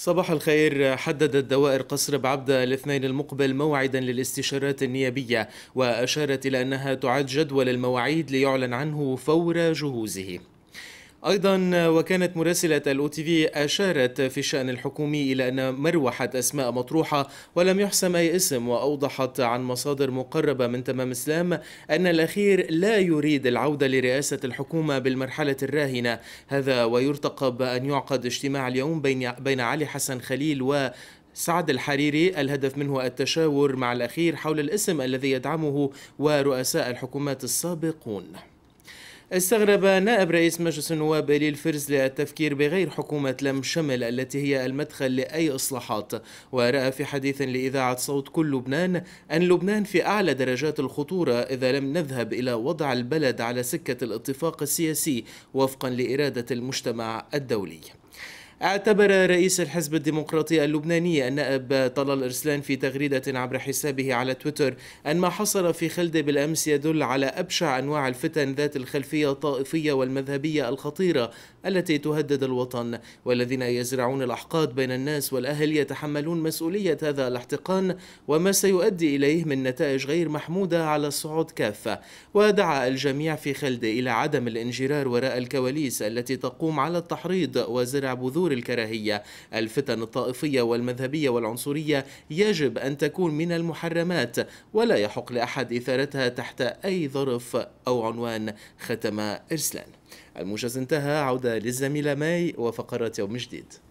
صباح الخير حددت دوائر قصر بعبدة الاثنين المقبل موعدا للاستشارات النيابية وأشارت إلى أنها تعد جدول المواعيد ليعلن عنه فور جهوزه أيضا وكانت مراسلة الأو تي في أشارت في الشأن الحكومي إلى أن مروحة أسماء مطروحة ولم يحسم أي اسم وأوضحت عن مصادر مقربة من تمام إسلام أن الأخير لا يريد العودة لرئاسة الحكومة بالمرحلة الراهنة هذا ويرتقب أن يعقد اجتماع اليوم بين, بين علي حسن خليل و سعد الحريري الهدف منه التشاور مع الأخير حول الاسم الذي يدعمه ورؤساء الحكومات السابقون استغرب نائب رئيس مجلس النواب إلي الفرزلي التفكير بغير حكومة لم شمل التي هي المدخل لأي إصلاحات ورأى في حديث لإذاعة صوت كل لبنان أن لبنان في أعلى درجات الخطورة إذا لم نذهب إلى وضع البلد على سكة الاتفاق السياسي وفقا لإرادة المجتمع الدولي اعتبر رئيس الحزب الديمقراطي اللبناني النائب طلال إرسلان في تغريدة عبر حسابه على تويتر أن ما حصل في خلدة بالأمس يدل على أبشع أنواع الفتن ذات الخلفية الطائفية والمذهبية الخطيرة التي تهدد الوطن والذين يزرعون الأحقاد بين الناس والأهل يتحملون مسؤولية هذا الاحتقان وما سيؤدي إليه من نتائج غير محمودة على الصعود كافة ودعا الجميع في خلدة إلى عدم الانجرار وراء الكواليس التي تقوم على التحريض وزرع بذور ظهور الكراهية الفتن الطائفية والمذهبية والعنصرية يجب أن تكون من المحرمات ولا يحق لأحد إثارتها تحت أي ظرف أو عنوان ختم إرسلان الموجز انتهى عودة للزميلة ماي وفقرات يوم جديد